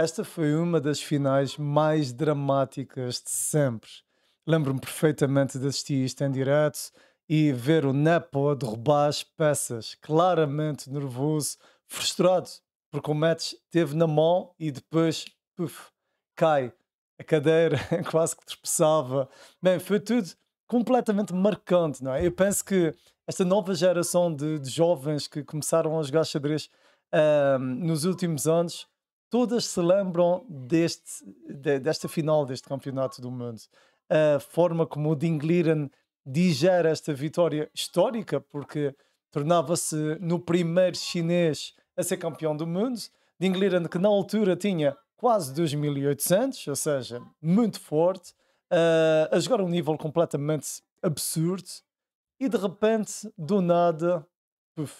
Esta foi uma das finais mais dramáticas de sempre. Lembro-me perfeitamente de assistir isto em direto e ver o Nepo derrubar as peças, claramente nervoso, frustrado, porque o match teve na mão e depois, puf, cai. A cadeira quase que tropeçava. Bem, foi tudo completamente marcante, não é? Eu penso que esta nova geração de, de jovens que começaram a jogar xadrez nos últimos anos todas se lembram deste, de, desta final deste campeonato do mundo. A forma como o Liren digera esta vitória histórica, porque tornava-se no primeiro chinês a ser campeão do mundo. Ding Liren que na altura tinha quase 2.800, ou seja, muito forte, uh, a jogar um nível completamente absurdo. E de repente, do nada, puff,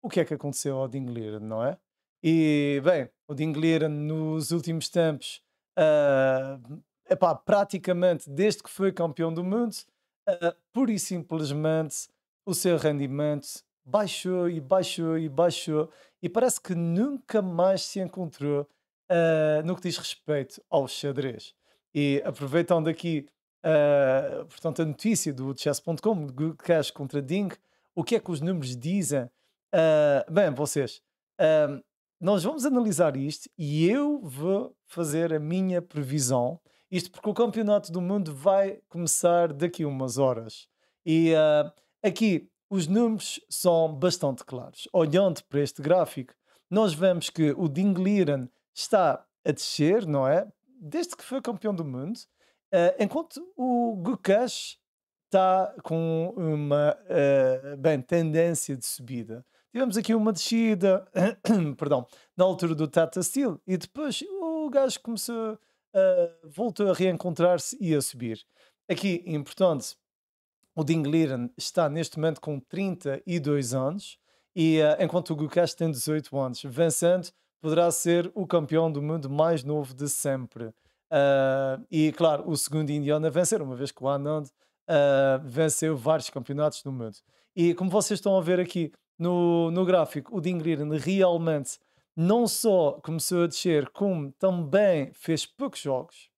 o que é que aconteceu ao Ding Liren não é? E, bem, o Dingliran nos últimos tempos, uh, epá, praticamente desde que foi campeão do mundo, uh, pura e simplesmente o seu rendimento baixou e baixou e baixou e parece que nunca mais se encontrou uh, no que diz respeito ao xadrez. E aproveitando aqui uh, portanto, a notícia do chess.com, Google Cash contra Ding, o que é que os números dizem? Uh, bem, vocês, nós vamos analisar isto e eu vou fazer a minha previsão. Isto porque o Campeonato do Mundo vai começar daqui a umas horas. E uh, aqui os números são bastante claros. Olhando para este gráfico, nós vemos que o Liren está a descer, não é? Desde que foi campeão do mundo, uh, enquanto o Gukesh está com uma uh, bem, tendência de subida. Tivemos aqui uma descida, perdão, na altura do Tata Steel e depois o gajo começou, ah, voltou a reencontrar-se e a subir. Aqui, importante, o Ding Liren está neste momento com 32 anos e uh, enquanto o Gukash tem 18 anos, vencendo poderá ser o campeão do mundo mais novo de sempre. Uh, e claro, o segundo indiano a vencer, uma vez que o Anand uh, venceu vários campeonatos no mundo. E como vocês estão a ver aqui, no, no gráfico, o de realmente não só começou a descer, como também fez poucos jogos,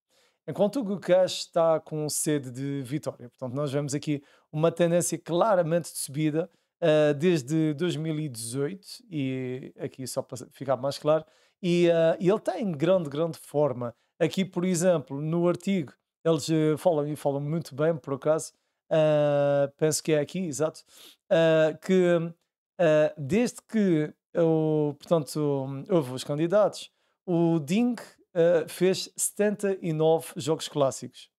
enquanto o Gukash está com sede de vitória. Portanto, nós vemos aqui uma tendência claramente de subida uh, desde 2018, e aqui só para ficar mais claro, e uh, ele está em grande, grande forma. Aqui, por exemplo, no artigo, eles eh, falam, e falam muito bem, por acaso, ah, penso que é aqui, exato, que Uh, desde que o, portanto, houve os candidatos, o Ding uh, fez 79 jogos clássicos.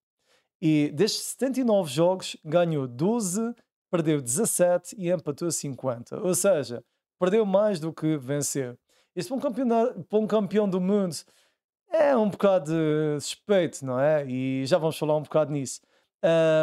E destes 79 jogos, ganhou 12, perdeu 17 e empatou 50. Ou seja, perdeu mais do que venceu. Isto para um, campeonato, para um campeão do mundo é um bocado suspeito, não é? E já vamos falar um bocado nisso.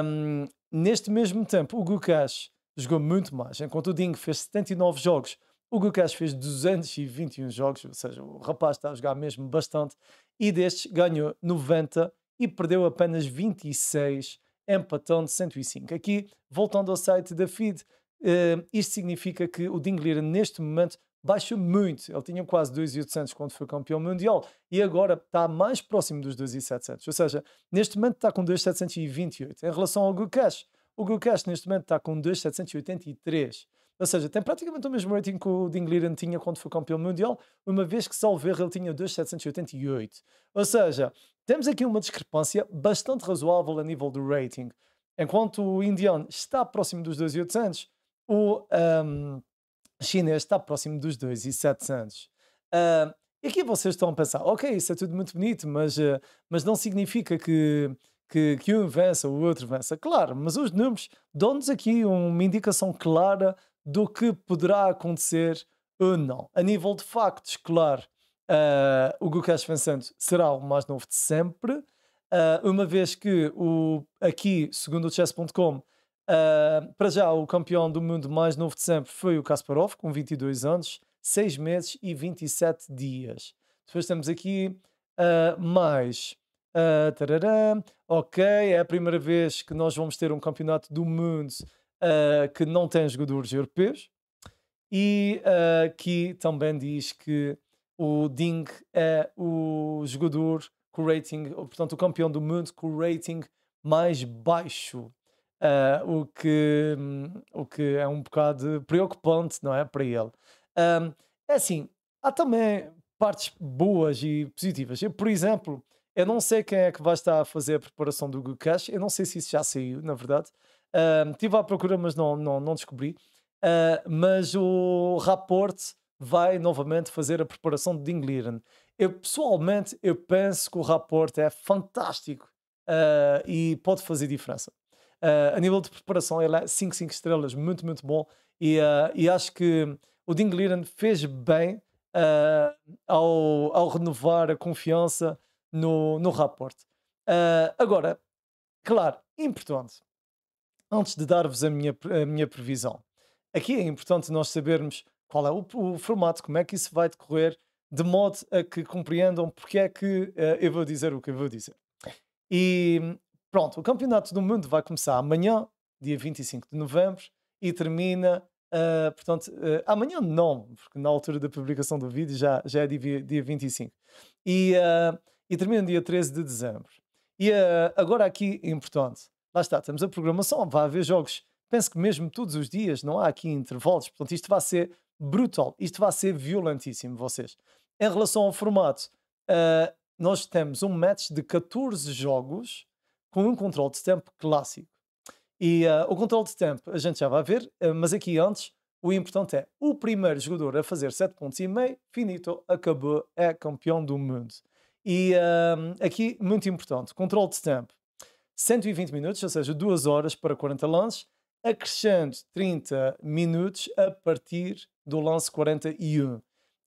Um, neste mesmo tempo, o Gukash jogou muito mais. Enquanto o Ding fez 79 jogos, o Gucash fez 221 jogos, ou seja, o rapaz está a jogar mesmo bastante. E destes ganhou 90 e perdeu apenas 26, empatando 105. Aqui, voltando ao site da FID, uh, eh, isto significa que o Ding Lira, neste momento, baixa muito. Ele tinha quase 2,800 quando foi campeão mundial e agora está mais próximo dos 2,700. Ou seja, neste momento está com 2,728. Em relação ao Gucash, o Go neste momento está com 2,783. Ou seja, tem praticamente o mesmo rating que o Ding Liren tinha quando foi campeão mundial, uma vez que Salver ele tinha 2,788. Ou seja, temos aqui uma discrepância bastante razoável a nível do rating. Enquanto o Indian está próximo dos 2,800, o um, chinês está próximo dos 2,700. Uh, hum, e aqui vocês estão a pensar, ok, isso é tudo muito bonito, mas, uh, mas não significa que que, que um vença, o outro vença. Claro, mas os números dão-nos aqui uma indicação clara do que poderá acontecer ou não. A nível de factos, claro, uh, o Gucash vencendo será o mais novo de sempre, uh, uma vez que o, aqui, segundo o chess.com, uh, ah, para já o campeão do mundo mais novo de sempre foi o Kasparov, com 22 anos, 6 meses e 27 dias. Depois temos aqui mais Uh, ah, tarará, ok, é a primeira vez que nós vamos ter um campeonato do mundo uh, que não tem jogadores europeus. E uh, ah, que também diz que o Ding é o jogador com rating, portanto, o campeão do mundo com rating mais baixo. Uh, o, que, um, o que é um bocado preocupante, não é? Para ele. Um, é assim, há também partes boas e positivas. Eu, por exemplo, eu não sei quem é que vai estar a fazer a preparação do Google Cash. Eu não sei se isso já saiu, na verdade. Uh, estive à procura, mas não, não, não descobri. Uh, mas o Rapport vai novamente fazer a preparação de Dingliran. Eu pessoalmente eu penso que o Rapport é fantástico uh, e pode fazer diferença. Uh, a nível de preparação, ele é 5, 5 estrelas, muito, muito bom. E, e acho que o Dingliran fez bem ao, ao renovar a confiança no, no rapport. Uh, ah, agora, claro, importante, antes de dar-vos a minha, a minha previsão, aqui é importante nós sabermos qual é o, o, formato, como é que isso vai decorrer, de modo a que compreendam porque é que uh, eu vou dizer o que eu vou dizer. E pronto, o Campeonato do Mundo vai começar amanhã, dia 25 de novembro, e termina, uh, portanto, uh, amanhã não, porque na altura da publicação do vídeo já, já é dia, dia 25. E uh, e termina no dia 13 de dezembro. E uh, agora aqui importante, lá está, temos a programação, vai haver jogos, penso que mesmo todos os dias, não há aqui intervalos, portanto isto vai ser brutal, isto vai ser violentíssimo, vocês. Em relação ao formato, uh, nós temos um match de 14 jogos com um controle de tempo clássico. E uh, o controle de tempo a gente já vai ver, mas aqui antes o importante é o primeiro jogador a fazer 7 pontos e meio, finito, acabou, é campeão do mundo. E hum, aqui, muito importante, controle de tempo. 120 minutos, ou seja, 2 horas para 40 lances, acrescendo 30 minutos a partir do lance 41.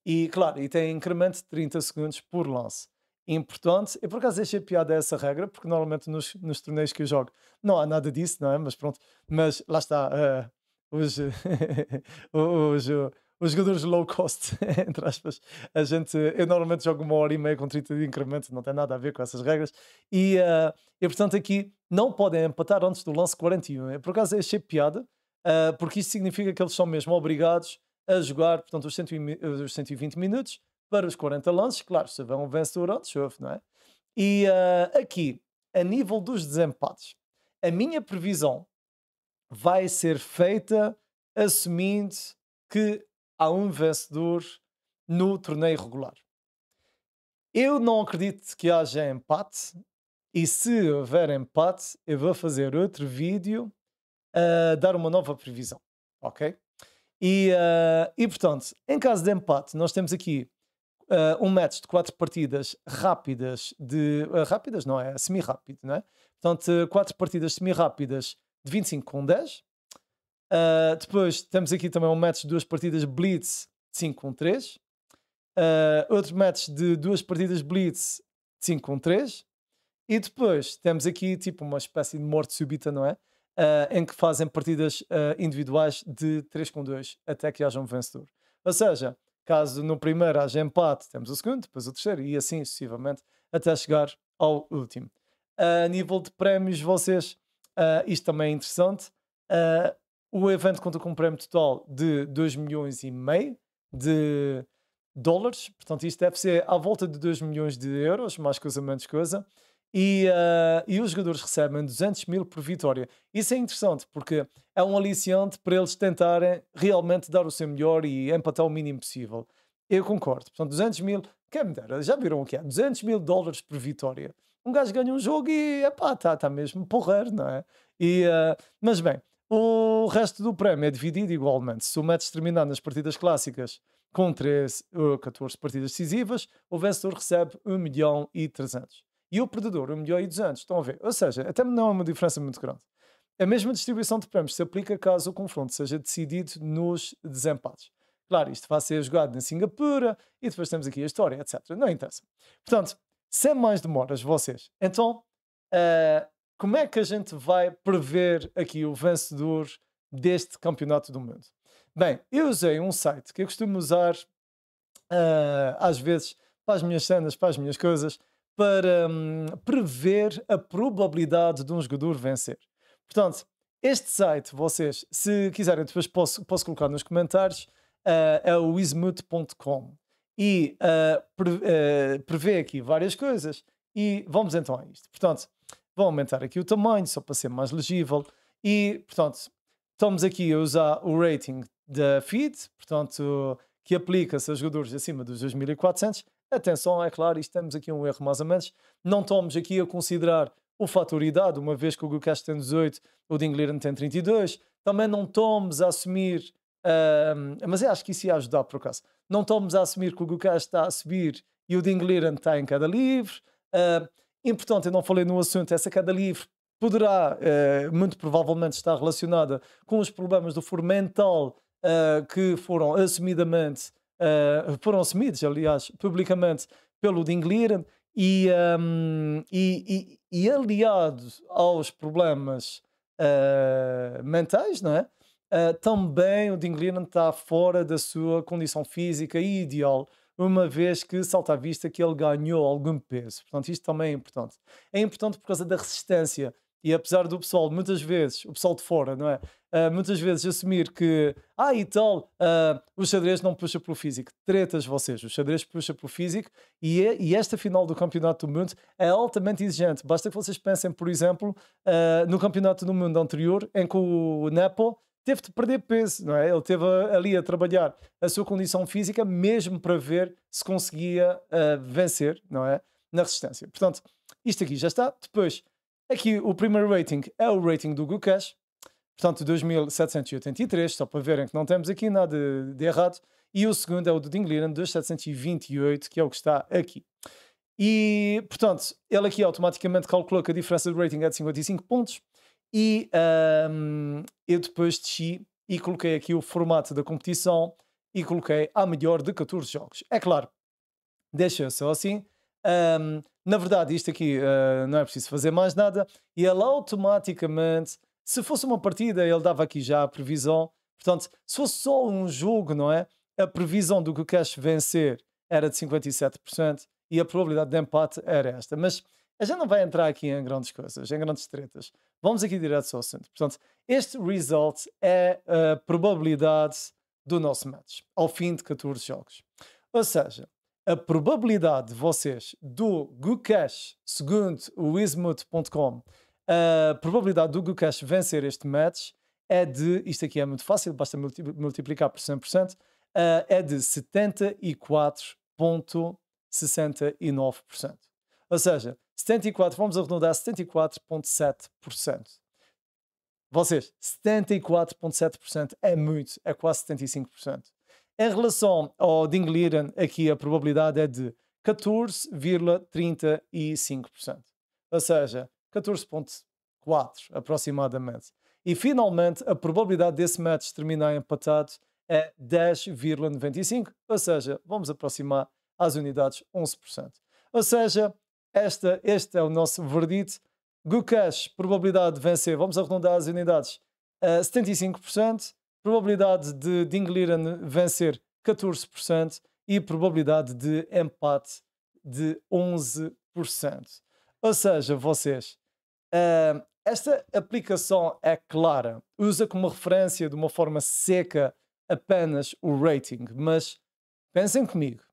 E claro, e tem incremento de 30 segundos por lance. Importante, e por acaso deixei piada essa regra, porque normalmente nos, nos torneios que eu jogo não há nada disso, não é? Mas pronto, mas lá está, uh, os, os, os jogadores low cost, entre aspas, a gente, eu normalmente jogo uma hora e meia com 30 de incremento, não tem nada a ver com essas regras, e, uh, e portanto aqui não podem empatar antes do lance 41. por acaso é achei piada, uh, porque isso significa que eles são mesmo obrigados a jogar, portanto, os, cento, os 120 minutos para os 40 lances, claro, se vão um vencedor antes, chove, não é? E uh, aqui, a nível dos desempates, a minha previsão vai ser feita assumindo que a um vencedor no torneio regular. Eu não acredito que haja empate, e se houver empate, eu vou fazer outro vídeo a dar uma nova previsão, ok? E, uh, e portanto, em caso de empate, nós temos aqui uh, um match de quatro partidas rápidas, de uh, rápidas não é, semi-rápido, não é? Portanto, quatro partidas semi-rápidas de 25 com 10, Uh, depois temos aqui também um match de duas partidas Blitz 5 com 3. Uh, outro match de duas partidas Blitz 5 com 3. E depois temos aqui tipo uma espécie de morte súbita, não é? Uh, em que fazem partidas ah, individuais de 3 com 2 até que haja um vencedor. Ou seja, caso no primeiro haja empate, temos o segundo, depois o terceiro e assim sucessivamente até chegar ao último. A nível de prémios, vocês, isto também é interessante. Uh, o evento conta com um prémio total de 2 milhões e meio de dólares, portanto isto deve ser à volta de 2 milhões de euros, mais coisa menos coisa, e, uh, e os jogadores recebem 200 mil por vitória. Isso é interessante porque é um aliciante para eles tentarem realmente dar o seu melhor e empatar o mínimo possível. Eu concordo, portanto 200 mil, quem me dera, já viram o que é? 200 mil dólares por vitória. Um gajo ganha um jogo e, epá, está tá mesmo porreiro, não é? E, uh, mas bem, o resto do prémio é dividido igualmente. Se o match terminar nas partidas clássicas com 13 ou 14 partidas decisivas, o vencedor recebe 1 milhão e 300. E o perdedor 1 milhão e 200. Estão a ver? Ou seja, até não é uma diferença muito grande. A mesma distribuição de prémios se aplica caso o confronto seja decidido nos desempates. Claro, isto vai ser jogado na Singapura e depois temos aqui a história, etc. Não interessa. Portanto, sem mais demoras, vocês. Então, uh, como é que a gente vai prever aqui o vencedor deste campeonato do mundo? Bem, eu usei um site que eu costumo usar uh, às vezes para as minhas cenas, para as minhas coisas, para um, prever a probabilidade de um jogador vencer. Portanto, este site, vocês, se quiserem, depois posso, posso colocar nos comentários, uh, é o ismut.com e uh, pre, prevê aqui várias coisas. E vamos então a isto. Portanto, vou aumentar aqui o tamanho só para ser mais legível. E, portanto, estamos aqui a usar o rating da feed, portanto, que aplica-se a jogadores acima dos 2400. Atenção, é claro, isto temos aqui um erro mais ou menos. Não estamos aqui a considerar o fator idade, uma vez que o Gucas tem 18, o Dingliran tem 32. Também não estamos a assumir, uh, mas eu acho que isso ia ajudar por acaso. Não estamos a assumir que o Gucas está a subir e o Dingliran está em cada livre. Uh, importante eu não falei no assunto, essa queda livre poderá, eh, muito provavelmente, estar relacionada com os problemas do foro mental eh, que foram assumidamente, eh, foram assumidos, aliás, publicamente pelo Ding Liren e, um, ehm, e, e, e aliado aos problemas mentais, não é? também o Ding Liren está fora da sua condição física e ideal uma vez que salta à vista que ele ganhou algum peso. Portanto, isto também é importante. É importante por causa da resistência. E apesar do pessoal, muitas vezes, o pessoal de fora, não é? Uh, muitas vezes assumir que, ah, e tal, uh, o xadrez não puxa pelo físico. Tretas vocês, o xadrez puxa pelo físico e, é, e esta final do Campeonato do Mundo é altamente exigente. Basta que vocês pensem, por exemplo, uh, no Campeonato do Mundo anterior, em que o Nepo teve de perder peso, não é? Ele teve ali a trabalhar a sua condição física mesmo para ver se conseguia uh, vencer, não é? Na resistência. Portanto, isto aqui já está. Depois, aqui o primeiro rating é o rating do Gukash, portanto 2783, só para verem que não temos aqui nada de, de errado. E o segundo é o do Liren, 2728, que é o que está aqui. E, portanto, ele aqui automaticamente calculou que a diferença de rating é de 55 pontos. E um, eu depois desci e coloquei aqui o formato da competição e coloquei a melhor de 14 jogos. É claro, deixa só assim. Um, na verdade, isto aqui uh, não é preciso fazer mais nada. E ele automaticamente, se fosse uma partida, ele dava aqui já a previsão. Portanto, se fosse só um jogo, não é? A previsão do que o Cash vencer era de 57% e a probabilidade de empate era esta. Mas a gente não vai entrar aqui em grandes coisas, em grandes tretas. Vamos aqui direto ao assunto. Portanto, este result é a probabilidade do nosso match ao fim de 14 jogos. Ou seja, a probabilidade de vocês do Gucash, segundo o ismut.com, a probabilidade do Gucash vencer este match é de, isto aqui é muito fácil, basta multiplicar por 100%, eh, é de 74,69%. Ou seja, 74, vamos arredondar, 74,7%. Vocês, 74,7% é muito, é quase 75%. Em relação ao Liren, aqui a probabilidade é de 14,35%. Ou seja, 14,4% aproximadamente. E finalmente, a probabilidade desse match terminar empatado é 10,95%, ou seja, vamos aproximar às unidades 11%. Ou seja, esta, este é o nosso verdito. Gucash, probabilidade de vencer, vamos arredondar as unidades, uh, 75%. Probabilidade de Dingliran vencer, 14%. E probabilidade de empate, de 11%. Ou seja, vocês, uh, esta aplicação é clara. Usa como referência de uma forma seca apenas o rating, mas pensem comigo.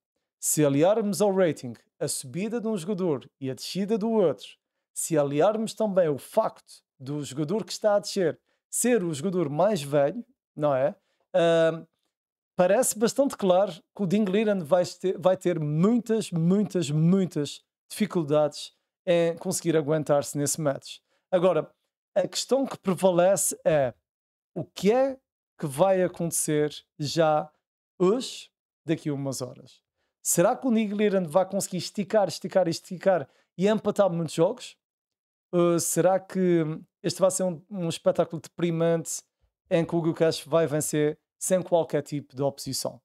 Se aliarmos ao rating a subida de um jogador e a descida do outro, se aliarmos também o facto do jogador que está a descer ser o jogador mais velho, não é? Uh, parece bastante claro que o Ding vai ter, vai ter muitas, muitas, muitas dificuldades em conseguir aguentar-se nesse match. Agora, a questão que prevalece é o que é que vai acontecer já hoje, daqui a umas horas. Será que o Nigeliran vai conseguir esticar, esticar, esticar e empatar muitos jogos? Uh, será que este vai ser um, um espetáculo deprimente em que o Gucash vai vencer sem qualquer tipo de oposição?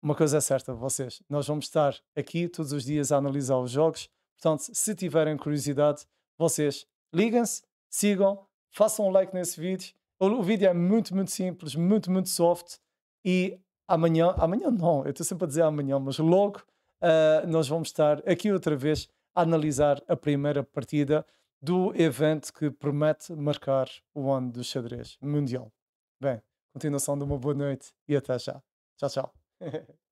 Uma coisa é certa, vocês, nós vamos estar aqui todos os dias a analisar os jogos, portanto, se tiverem curiosidade, vocês liguem-se, sigam, façam um like nesse vídeo. O, o vídeo é muito, muito simples, muito, muito soft e amanhã, amanhã não, eu estou sempre a dizer amanhã, mas logo uh, nós vamos estar aqui outra vez a analisar a primeira partida do evento que promete marcar o ano do xadrez mundial. Bem, continuação de uma boa noite e até já. Tchau, tchau.